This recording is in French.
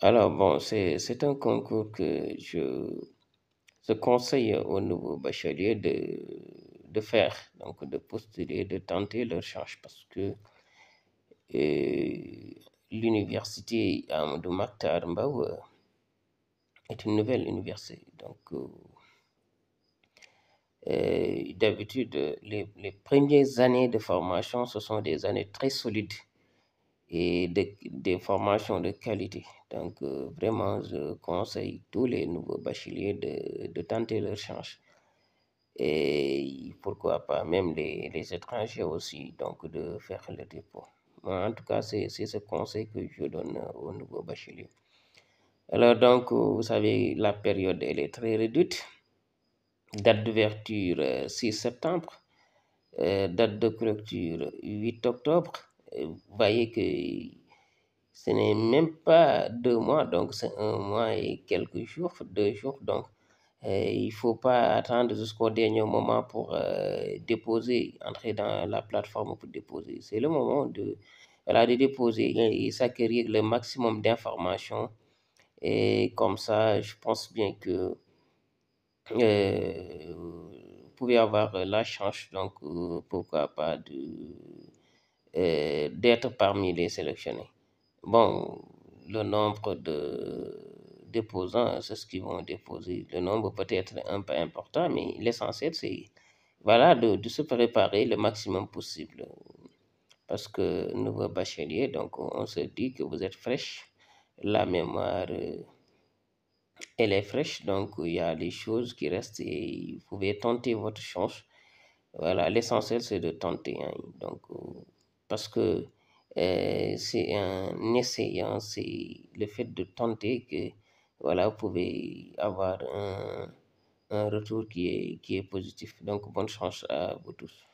Alors bon, c'est un concours que je conseille aux nouveaux bacheliers de faire, donc de postuler, de tenter leur chance parce que euh, l'université Amadou Maktar euh, est une nouvelle université. Donc, euh, d'habitude, les, les premières années de formation, ce sont des années très solides et des, formations de qualité. Donc, euh, vraiment, je conseille tous les nouveaux bacheliers de, de tenter leur chance. Et pourquoi pas, même les, les, étrangers aussi, donc de faire le dépôt. en tout cas, c'est ce conseil que je donne aux nouveaux bacheliers. Alors, donc, vous savez, la période, elle est très réduite. Date d'ouverture, 6 euh, septembre. Euh, date de clôture, 8 octobre vous voyez que ce n'est même pas deux mois, donc c'est un mois et quelques jours, deux jours. Donc, euh, il ne faut pas attendre jusqu'au dernier moment pour euh, déposer, entrer dans la plateforme pour déposer. C'est le moment de, déposer et, s'acquérir le maximum d'informations. Et comme ça, je pense bien que euh, vous pouvez avoir la chance, donc pourquoi pas de euh, d'être parmi les sélectionnés. Bon, le nombre de déposants, c'est ce qu'ils vont déposer. Le nombre peut être un peu important, mais l'essentiel, c'est voilà, de, se préparer le maximum possible. Parce que nouveau bachelier, donc on se dit que vous êtes fraîche, la mémoire, euh, elle est fraîche, donc il y a des choses qui restent et vous pouvez tenter votre chance. Voilà, l'essentiel c'est de tenter. Hein. Donc, euh, parce que euh, c'est un essayant, c'est le fait de tenter que voilà, vous pouvez avoir un, retour qui est, qui est positif. Donc, bonne chance à vous tous.